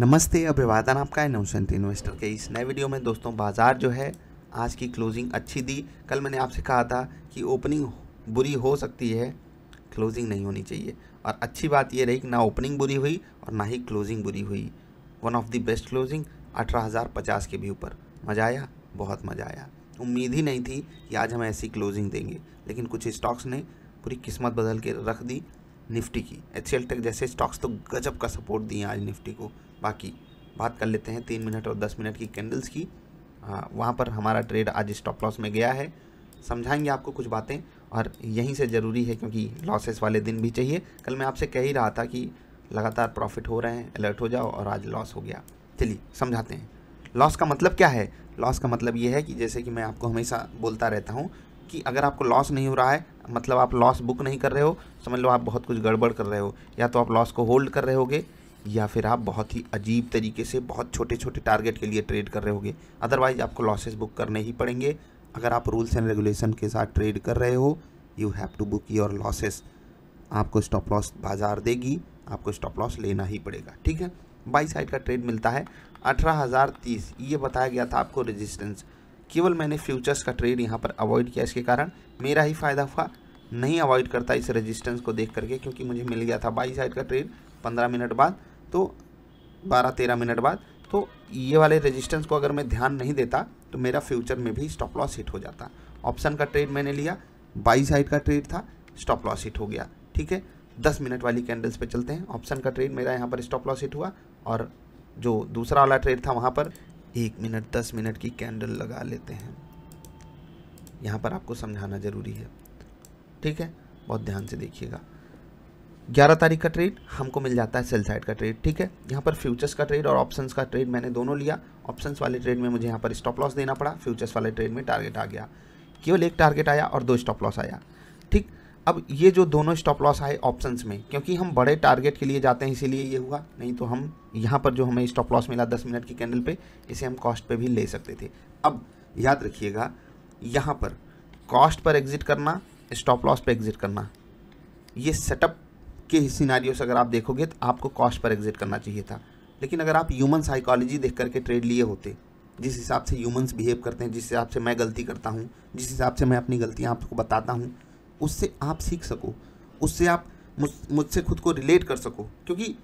नमस्ते अभिवादन आपका है नौसंत इन्वेस्टर के इस नए वीडियो में दोस्तों बाज़ार जो है आज की क्लोजिंग अच्छी दी कल मैंने आपसे कहा था कि ओपनिंग बुरी हो सकती है क्लोजिंग नहीं होनी चाहिए और अच्छी बात यह रही कि ना ओपनिंग बुरी हुई और ना ही क्लोजिंग बुरी हुई one of the best closing अठारह के भी ऊपर मज़ा आया बहुत मज़ा आया उम्मीद ही नहीं थी कि आज हम ऐसी क्लोजिंग देंगे लेकिन कुछ स्टॉक्स ने पूरी किस्मत बदल के रख दी निफ्टी की एच टेक जैसे स्टॉक्स तो गजब का सपोर्ट दिए आज निफ्टी को बाकी बात कर लेते हैं तीन मिनट और दस मिनट की कैंडल्स की वहाँ पर हमारा ट्रेड आज स्टॉप लॉस में गया है समझाएंगे आपको कुछ बातें और यहीं से ज़रूरी है क्योंकि लॉसेस वाले दिन भी चाहिए कल मैं आपसे कह ही रहा था कि लगातार प्रॉफिट हो रहे हैं अलर्ट हो जाओ और आज लॉस हो गया चलिए समझाते हैं लॉस का मतलब क्या है लॉस का मतलब ये है कि जैसे कि मैं आपको हमेशा बोलता रहता हूँ कि अगर आपको लॉस नहीं हो रहा है मतलब आप लॉस बुक नहीं कर रहे हो समझ लो आप बहुत कुछ गड़बड़ कर रहे हो या तो आप लॉस को होल्ड कर रहे होगे या फिर आप बहुत ही अजीब तरीके से बहुत छोटे छोटे टारगेट के लिए ट्रेड कर रहे होंगे अदरवाइज आपको लॉसेस बुक करने ही पड़ेंगे अगर आप रूल्स एंड रेगुलेशन के साथ ट्रेड कर रहे हो you have to book your losses आपको स्टॉप लॉस बाजार देगी आपको स्टॉप लॉस लेना ही पड़ेगा ठीक है बाई साइड का ट्रेड मिलता है अठारह हज़ार तीस ये बताया गया था आपको रेजिस्टेंस केवल मैंने फ्यूचर्स का ट्रेड यहाँ पर अवॉइड किया इसके कारण मेरा ही फ़ायदा हुआ नहीं अवॉइड करता इस रेजिस्टेंस को देख करके क्योंकि मुझे मिल गया था बाई साइड का ट्रेड पंद्रह मिनट बाद तो बारह तेरह मिनट बाद तो ये वाले रेजिस्टेंस को अगर मैं ध्यान नहीं देता तो मेरा फ्यूचर में भी स्टॉप लॉस हिट हो जाता ऑप्शन का ट्रेड मैंने लिया बाई साइड का ट्रेड था स्टॉप लॉस हिट हो गया ठीक है दस मिनट वाली कैंडल्स पे चलते हैं ऑप्शन का ट्रेड मेरा यहाँ पर स्टॉप लॉस हिट हुआ और जो दूसरा वाला ट्रेड था वहाँ पर एक मिनट दस मिनट की कैंडल लगा लेते हैं यहाँ पर आपको समझाना ज़रूरी है ठीक है बहुत ध्यान से देखिएगा ग्यारह तारीख का ट्रेड हमको मिल जाता है सेल साइड का ट्रेड ठीक है यहाँ पर फ्यूचर्स का ट्रेड और ऑप्शंस का ट्रेड मैंने दोनों लिया ऑप्शंस वाले ट्रेड में मुझे यहाँ पर स्टॉप लॉस देना पड़ा फ्यूचर्स वाले ट्रेड में टारगेट आ गया केवल एक टारगेट आया और दो स्टॉप लॉस आया ठीक अब ये जो दोनों स्टॉप लॉस आए ऑप्शंस में क्योंकि हम बड़े टारगेट के लिए जाते हैं इसीलिए ये हुआ नहीं तो हम यहाँ पर जो हमें स्टॉप लॉस मिला दस मिनट की कैंडल पर इसे हम कॉस्ट पर भी ले सकते थे अब याद रखिएगा यहाँ पर कॉस्ट पर एग्जिट करना स्टॉप लॉस पर एग्जिट करना ये सेटअप के सिनारियों से अगर आप देखोगे तो आपको कॉस्ट पर एग्जिट करना चाहिए था लेकिन अगर आप ह्यूमन साइकोलॉजी देख करके ट्रेड लिए होते जिस हिसाब से ह्यूमन्स बिहेव करते हैं जिस हिसाब से मैं गलती करता हूँ जिस हिसाब से मैं अपनी गलतियाँ आपको बताता हूँ उससे आप सीख सको उससे आप मुझसे खुद को रिलेट कर सको क्योंकि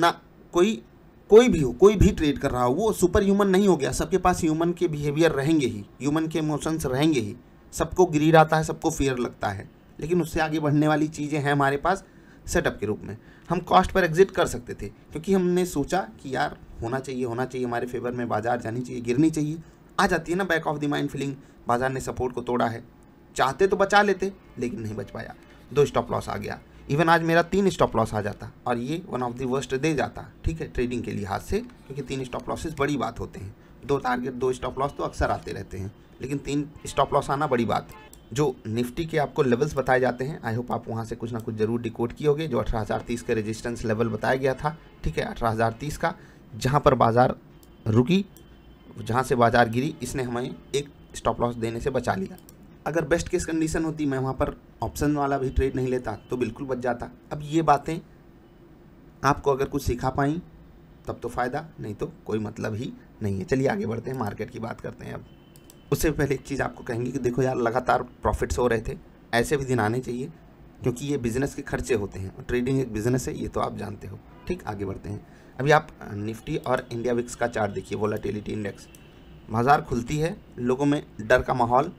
ना कोई कोई भी हो कोई भी ट्रेड कर रहा हो वो सुपर ह्यूमन नहीं हो गया सबके पास ह्यूमन के बिहेवियर रहेंगे ही ह्यूमन के इमोशंस रहेंगे ही सबको ग्रीड आता है सबको फियर लगता है लेकिन उससे आगे बढ़ने वाली चीज़ें हैं हमारे पास सेटअप के रूप में हम कॉस्ट पर एग्जिट कर सकते थे क्योंकि हमने सोचा कि यार होना चाहिए होना चाहिए हमारे फेवर में बाजार जानी चाहिए गिरनी चाहिए आ जाती है ना back of the mind feeling बाजार ने सपोर्ट को तोड़ा है चाहते तो बचा लेते लेकिन नहीं बच पाया दो स्टॉप लॉस आ गया इवन आज मेरा तीन स्टॉप लॉस आ जाता और ये वन ऑफ दी वर्स्ट दे जाता ठीक है ट्रेडिंग के लिहाज से क्योंकि तीन स्टॉप लॉसेस बड़ी बात होते हैं दो टारगेट दो स्टॉप लॉस तो अक्सर आते रहते हैं लेकिन तीन स्टॉप लॉस आना बड़ी बात है जो निफ्टी के आपको लेवल्स बताए जाते हैं आई होप आप वहाँ से कुछ ना कुछ जरूर डिकोड किए होगे जो अठारह हज़ार तीस का रेजिस्टेंस लेवल बताया गया था ठीक है अठारह हज़ार तीस का जहाँ पर बाज़ार रुकी जहाँ से बाज़ार गिरी इसने हमें एक स्टॉप लॉस देने से बचा लिया अगर बेस्ट केस कंडीशन होती मैं वहाँ पर ऑप्शन वाला भी ट्रेड नहीं लेता तो बिल्कुल बच जाता अब ये बातें आपको अगर कुछ सिखा पाई तब तो फ़ायदा नहीं तो कोई मतलब ही नहीं है चलिए आगे बढ़ते हैं मार्केट की बात करते हैं अब उससे पहले एक चीज़ आपको कहेंगे कि देखो यार लगातार प्रॉफिट्स हो रहे थे ऐसे भी दिन आने चाहिए क्योंकि ये बिज़नेस के खर्चे होते हैं और ट्रेडिंग एक बिज़नेस है ये तो आप जानते हो ठीक आगे बढ़ते हैं अभी आप निफ्टी और इंडिया विक्स का चार्ट देखिए वोलाटिलिटी इंडेक्स बाज़ार खुलती है लोगों में डर का माहौल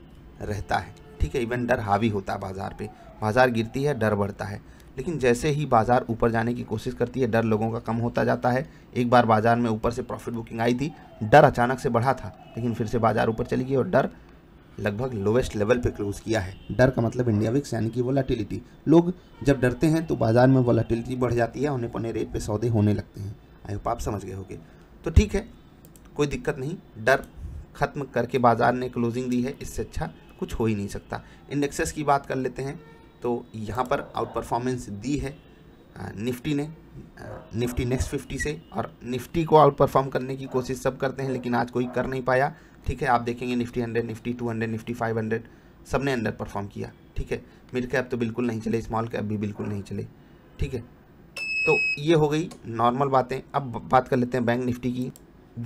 रहता है ठीक है इवन डर हावी होता है बाज़ार पे बाज़ार गिरती है डर बढ़ता है लेकिन जैसे ही बाज़ार ऊपर जाने की कोशिश करती है डर लोगों का कम होता जाता है एक बार बाज़ार में ऊपर से प्रॉफिट बुकिंग आई थी डर अचानक से बढ़ा था लेकिन फिर से बाज़ार ऊपर चली गई और डर लगभग लोवेस्ट लेवल पे क्लोज किया है डर का मतलब इंडिया विक्स यानी कि वोलाटिलिटी लोग जब डरते हैं तो बाज़ार में वोलाटिलिटी बढ़ जाती है उन्हें पौने रेट पे सौदे होने लगते हैं आई होप आप समझ गए होगे तो ठीक है कोई दिक्कत नहीं डर ख़त्म करके बाज़ार ने क्लोजिंग दी है इससे अच्छा कुछ हो ही नहीं सकता इंडेक्सेस की बात कर लेते हैं तो यहाँ पर आउट परफॉर्मेंस दी है निफ्टी ने निफ्टी नेक्स्ट फिफ्टी से और निफ्टी को आउट परफॉर्म करने की कोशिश सब करते हैं लेकिन आज कोई कर नहीं पाया ठीक है आप देखेंगे Nifty hundred Nifty two hundred Nifty five hundred सब ने अंडर परफॉर्म किया ठीक है मिड कैप तो बिल्कुल नहीं चले स्मॉल कैप भी बिल्कुल नहीं चले ठीक है तो ये हो गई नॉर्मल बातें अब बात कर लेते हैं बैंक निफ्टी की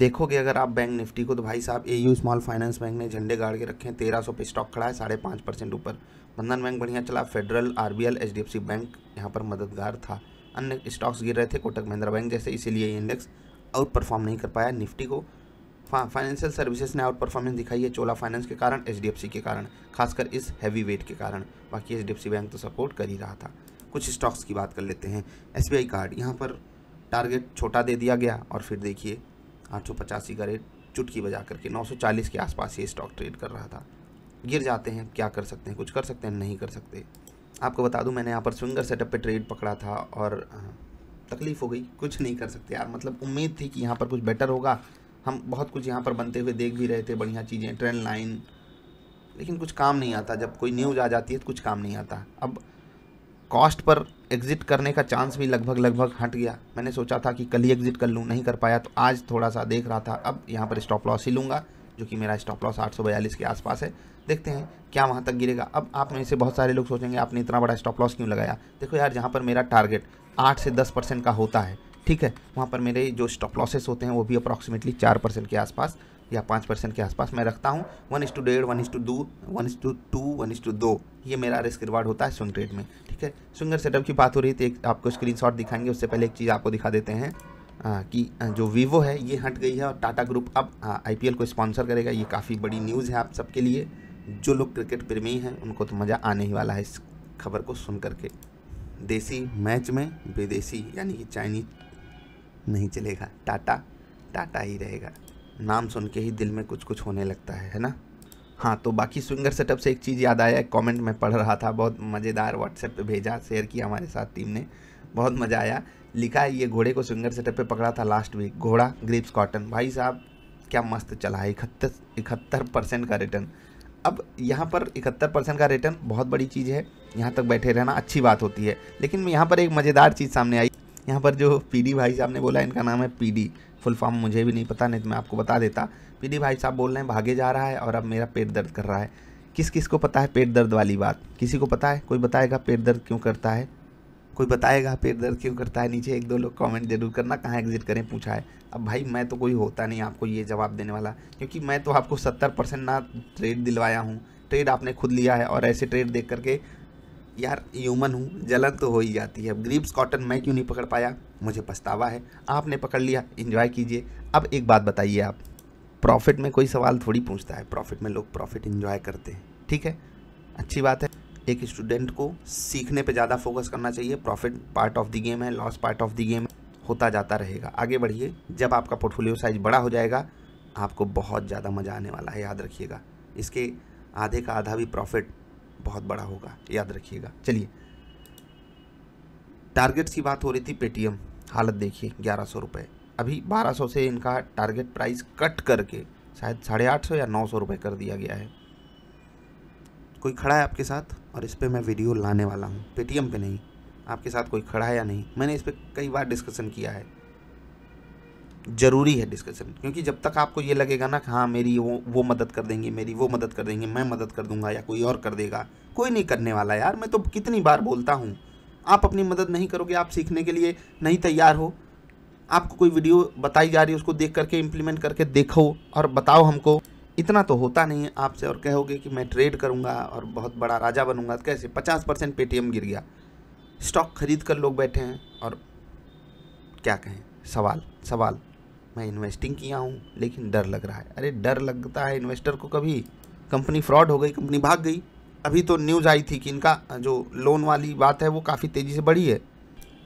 देखोगे अगर आप बैंक निफ्टी को तो भाई साहब A U small finance bank ने झंडे गाड़ के रखे हैं तेरह सौ पे स्टॉक खड़ा है साढ़े पाँच परसेंट ऊपर बंधन बैंक बढ़िया चला Federal R B L H D F C bank यहाँ पर मददगार था अन्य स्टॉक्स गिर रहे थे कोटक महिंद्रा बैंक जैसे इसीलिए ये इंडेक्स आउट परफॉर्म नहीं कर पाया निफ्टी को फाइनेंशियल सर्विसेज ने आउट परफॉर्मेंस दिखाई है चोला फाइनेंस के कारण एच के कारण खासकर इस हैवी वेट के कारण बाकी एच बैंक तो सपोर्ट कर ही रहा था कुछ स्टॉक्स की बात कर लेते हैं एस कार्ड यहाँ पर टारगेट छोटा दे दिया गया और फिर देखिए आठ सौ पचासी का रेट चुटकी बजा करके 940 के आसपास ये स्टॉक ट्रेड कर रहा था गिर जाते हैं क्या कर सकते हैं कुछ कर सकते हैं नहीं कर सकते आपको बता दूं मैंने यहाँ पर स्विंगर सेटअप पे ट्रेड पकड़ा था और हाँ, तकलीफ़ हो गई कुछ नहीं कर सकते यार मतलब उम्मीद थी कि यहाँ पर कुछ बेटर होगा हम बहुत कुछ यहाँ पर बनते हुए देख भी रहे थे बढ़िया चीज़ें ट्रेंड लाइन लेकिन कुछ काम नहीं आता जब कोई न्यूज़ आ जाती है तो कुछ काम नहीं आता अब कॉस्ट पर एग्ज़िट करने का चांस भी लगभग लगभग हट गया मैंने सोचा था कि कल ही एग्ज़िट कर लूँ नहीं कर पाया तो आज थोड़ा सा देख रहा था अब यहाँ पर स्टॉप लॉस ही लूँगा जो कि मेरा स्टॉप लॉस आठ के आसपास है देखते हैं क्या वहाँ तक गिरेगा अब आप में से बहुत सारे लोग सोचेंगे आपने इतना बड़ा स्टॉप लॉस क्यों लगाया देखो यार जहाँ पर मेरा टारगेट आठ से दस परसेंट का होता है ठीक है वहाँ पर मेरे जो स्टॉप लॉसेस होते हैं वो भी अप्रॉक्सीमेटली चार परसेंट के आसपास या पाँच परसेंट के आसपास मैं रखता हूँ वन इस टू डेढ़ वन इस टू दो वन इस टू टू वन इस टू दो ये मेरा रिस्क रिवार्ड होता है स्विंग ट्रेड में ठीक है स्विंगर सेटअप की बात हो रही थी एक आपको शॉट दिखाएंगे उससे पहले एक चीज़ आपको दिखा देते हैं आ, कि जो वीवो है ये हट गई है और टाटा ग्रुप अब एल को स्पॉन्सर करेगा ये काफ़ी बड़ी न्यूज़ है आप सबके लिए जो लोग क्रिकेट प्रेमी हैं उनको तो मज़ा आने ही वाला है इस खबर को सुन करके देसी मैच में विदेशी यानी कि चाइनीज नहीं चलेगा टाटा टाटा ही रहेगा नाम सुन के ही दिल में कुछ कुछ होने लगता है है ना हाँ तो बाकी स्विंगर सेटअप से एक चीज़ याद आया कमेंट में पढ़ रहा था बहुत मज़ेदार व्हाट्सएप पे भेजा शेयर किया हमारे साथ टीम ने बहुत मज़ा आया लिखा है ये घोड़े को स्विंगर सेटअप पे पकड़ा था लास्ट वीक घोड़ा ग्रिप्स कॉटन भाई साहब क्या मस्त चला है इकहत्तर इकहत्तर परसेंट का रिटर्न अब यहाँ पर इकहत्तर परसेंट का रिटर्न बहुत बड़ी चीज़ है यहाँ तक बैठे रहना अच्छी बात होती है लेकिन यहाँ पर एक मज़ेदार चीज़ सामने आई यहाँ पर जो पीडी भाई साहब ने बोला इनका नाम है पीडी फुल फॉर्म मुझे भी नहीं पता नहीं तो मैं आपको बता देता पी भाई साहब बोल रहे हैं भागे जा रहा है और अब मेरा पेट दर्द कर रहा है किस किस को पता है पेट दर्द वाली बात किसी को पता है कोई बताएगा पेट दर्द क्यों करता है कोई बताएगा पेट दर्द क्यों करता है नीचे एक दो लोग कमेंट जरूर करना कहाँ एग्जिट करें पूछा है अब भाई मैं तो कोई होता नहीं आपको ये जवाब देने वाला क्योंकि मैं तो आपको सत्तर परसेंट ना ट्रेड दिलवाया हूँ ट्रेड आपने खुद लिया है और ऐसे ट्रेड देख करके यार ह्यूमन हूँ जलन तो हो ही जाती है अब ग्रीप्स कॉटन मैं क्यों नहीं पकड़ पाया मुझे पछतावा है आपने पकड़ लिया इन्जॉय कीजिए अब एक बात बताइए आप प्रॉफिट में कोई सवाल थोड़ी पूछता है प्रॉफिट में लोग प्रॉफिट इन्जॉय करते हैं ठीक है अच्छी बात है एक स्टूडेंट को सीखने पे ज़्यादा फोकस करना चाहिए profit part of the game है loss part of the game होता जाता रहेगा आगे बढ़िए जब आपका पोर्टफोलियो साइज बड़ा हो जाएगा आपको बहुत ज़्यादा मज़ा आने वाला है याद रखिएगा इसके आधे का आधा भी प्रॉफिट बहुत बड़ा होगा याद रखिएगा चलिए टारगेट्स की बात हो रही थी पेटीएम हालत देखिए ग्यारह सौ रुपये अभी बारह सौ से इनका टारगेट प्राइस कट करके शायद साढ़े आठ सौ या नौ सौ रुपये कर दिया गया है कोई खड़ा है आपके साथ और इस पर मैं वीडियो लाने वाला हूँ पेटीएम पे नहीं आपके साथ कोई खड़ा है या नहीं मैंने इस पर कई बार डिस्कशन किया है ज़रूरी है डिस्कशन क्योंकि जब तक आपको ये लगेगा ना कि हाँ मेरी वो वो मदद कर देंगे मेरी वो मदद कर देंगे मैं मदद कर दूंगा या कोई और कर देगा कोई नहीं करने वाला यार मैं तो कितनी बार बोलता हूँ आप अपनी मदद नहीं करोगे आप सीखने के लिए नहीं तैयार हो आपको कोई वीडियो बताई जा रही है उसको देख करके इम्प्लीमेंट करके देखो और बताओ हमको इतना तो होता नहीं है आपसे और कहोगे कि मैं ट्रेड करूँगा और बहुत बड़ा राजा बनूंगा तो कैसे पचास परसेंट पेटीएम गिर गया स्टॉक खरीद कर लोग बैठे हैं और क्या कहें सवाल सवाल मैं इन्वेस्टिंग किया हूँ लेकिन डर लग रहा है अरे डर लगता है इन्वेस्टर को कभी कंपनी फ्रॉड हो गई कंपनी भाग गई अभी तो न्यूज़ आई थी कि इनका जो लोन वाली बात है वो काफ़ी तेज़ी से बढ़ी है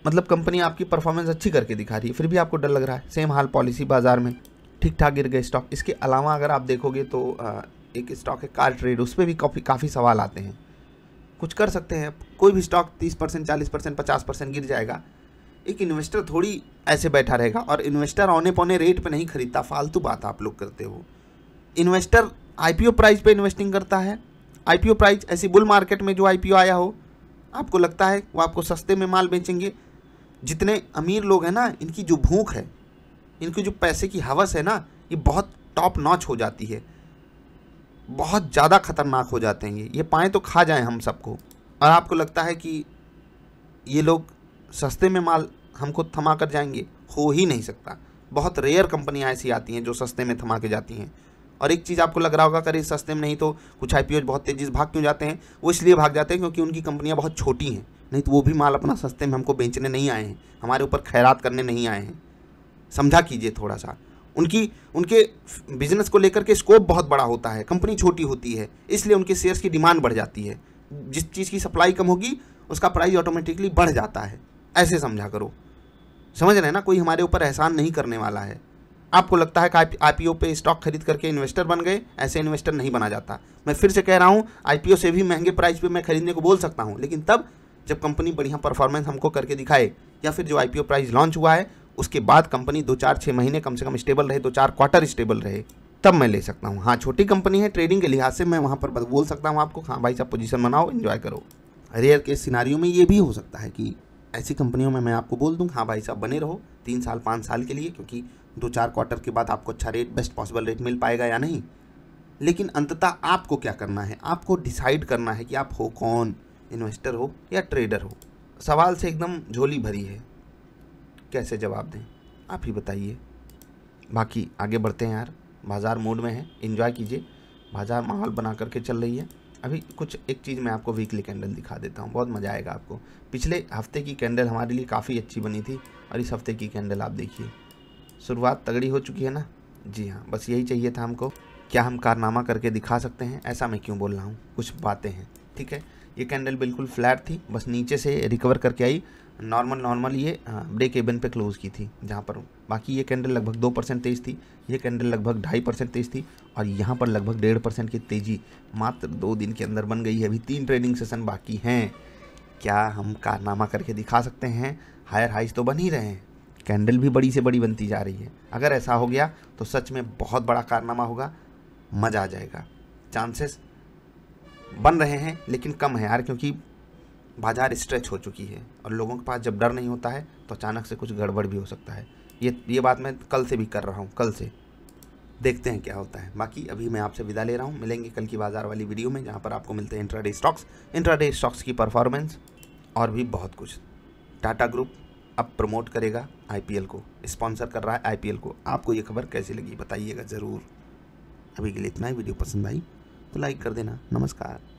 मतलब कंपनी आपकी परफॉर्मेंस अच्छी करके दिखा रही है फिर भी आपको डर लग रहा है सेम हाल पॉलिसी बाज़ार में ठीक ठाक गिर गए स्टॉक इसके अलावा अगर आप देखोगे तो एक स्टॉक है कार ट्रेड उस पर भी काफ़ी काफ़ी सवाल आते हैं कुछ कर सकते हैं कोई भी स्टॉक तीस परसेंट चालीस परसेंट पचास परसेंट गिर जाएगा एक इन्वेस्टर थोड़ी ऐसे बैठा रहेगा और इन्वेस्टर औने पौने रेट पे नहीं खरीदता फालतू बात आप लोग करते हो इन्वेस्टर आईपीओ प्राइस पे इन्वेस्टिंग करता है आईपीओ प्राइस ऐसी बुल मार्केट में जो आईपीओ आया हो आपको लगता है वो आपको सस्ते में माल बेचेंगे जितने अमीर लोग हैं ना इनकी जो भूख है इनकी जो पैसे की हवस है ना ये बहुत टॉप नॉच हो जाती है बहुत ज़्यादा खतरनाक हो जाते हैं ये ये पाएँ तो खा जाएँ हम सबको और आपको लगता है कि ये लोग सस्ते में माल हमको थमा कर जाएंगे हो ही नहीं सकता बहुत रेयर कंपनियाँ ऐसी आती हैं जो सस्ते में थमा के जाती हैं और एक चीज़ आपको लग रहा होगा करें सस्ते में नहीं तो कुछ आई बहुत तेज़ी से भाग क्यों जाते हैं वो इसलिए भाग जाते हैं क्योंकि उनकी कंपनियाँ बहुत छोटी हैं नहीं तो वो भी माल अपना सस्ते में हमको बेचने नहीं आए हैं हमारे ऊपर खैरात करने नहीं आए हैं समझा कीजिए थोड़ा सा उनकी उनके बिजनेस को लेकर के स्कोप बहुत बड़ा होता है कंपनी छोटी होती है इसलिए उनके शेयर्स की डिमांड बढ़ जाती है जिस चीज़ की सप्लाई कम होगी उसका प्राइस ऑटोमेटिकली बढ़ जाता है ऐसे समझा करो समझ रहे ना कोई हमारे ऊपर एहसान नहीं करने वाला है आपको लगता है कि आई पी पे स्टॉक खरीद करके इन्वेस्टर बन गए ऐसे इन्वेस्टर नहीं बना जाता मैं फिर से कह रहा हूँ आई से भी महंगे प्राइस पे मैं खरीदने को बोल सकता हूँ लेकिन तब जब कंपनी बढ़िया परफॉर्मेंस हमको करके दिखाए या फिर जो आई प्राइस लॉन्च हुआ है उसके बाद कंपनी दो चार छः महीने कम से कम स्टेबल रहे दो चार क्वार्टर स्टेबल रहे तब मैं ले सकता हूँ हाँ छोटी कंपनी है ट्रेडिंग के लिहाज से मैं वहाँ पर बोल सकता हूँ आपको हाँ भाई साहब पोजिशन बनाओ इन्जॉय करो रेयर केस सिनारियों में ये भी हो सकता है कि ऐसी कंपनियों में मैं आपको बोल दूँ हाँ भाई साहब बने रहो तीन साल पाँच साल के लिए क्योंकि दो चार क्वार्टर के बाद आपको अच्छा रेट बेस्ट पॉसिबल रेट मिल पाएगा या नहीं लेकिन अंततः आपको क्या करना है आपको डिसाइड करना है कि आप हो कौन इन्वेस्टर हो या ट्रेडर हो सवाल से एकदम झोली भरी है कैसे जवाब दें आप ही बताइए बाकी आगे बढ़ते हैं यार बाज़ार मूड में है इन्जॉय कीजिए बाज़ार माहौल बना करके चल रही है अभी कुछ एक चीज़ मैं आपको वीकली कैंडल दिखा देता हूँ बहुत मज़ा आएगा आपको पिछले हफ्ते की कैंडल हमारे लिए काफ़ी अच्छी बनी थी और इस हफ्ते की कैंडल आप देखिए शुरुआत तगड़ी हो चुकी है ना जी हाँ बस यही चाहिए था हमको क्या हम कारनामा करके दिखा सकते हैं ऐसा मैं क्यों बोल रहा हूँ कुछ बातें हैं ठीक है ये कैंडल बिल्कुल फ्लैट थी बस नीचे से रिकवर करके आई नॉर्मल नॉर्मल ये ब्रेक एवन पे क्लोज़ की थी जहाँ पर बाकी ये कैंडल लगभग दो परसेंट तेज़ थी ये कैंडल लगभग ढाई परसेंट तेज़ थी और यहाँ पर लगभग डेढ़ परसेंट की तेज़ी मात्र दो दिन के अंदर बन गई है अभी तीन ट्रेडिंग सेशन बाकी हैं क्या हम कारनामा करके दिखा सकते हैं हायर हाइज तो बन ही रहे हैं कैंडल भी बड़ी से बड़ी बनती जा रही है अगर ऐसा हो गया तो सच में बहुत बड़ा कारनामा होगा मज़ा आ जाएगा चांसेस बन रहे हैं लेकिन कम है यार क्योंकि बाज़ार स्ट्रेच हो चुकी है और लोगों के पास जब डर नहीं होता है तो अचानक से कुछ गड़बड़ भी हो सकता है ये ये बात मैं कल से भी कर रहा हूँ कल से देखते हैं क्या होता है बाकी अभी मैं आपसे विदा ले रहा हूँ मिलेंगे कल की बाज़ार वाली वीडियो में जहाँ पर आपको मिलते हैं इंट्राडे स्टॉक्स इंट्राडे स्टॉक्स की परफॉर्मेंस और भी बहुत कुछ टाटा ग्रुप अब प्रमोट करेगा आई को स्पॉन्सर कर रहा है आई को आपको ये खबर कैसी लगी बताइएगा ज़रूर अभी के लिए इतना ही वीडियो पसंद आई तो लाइक कर देना नमस्कार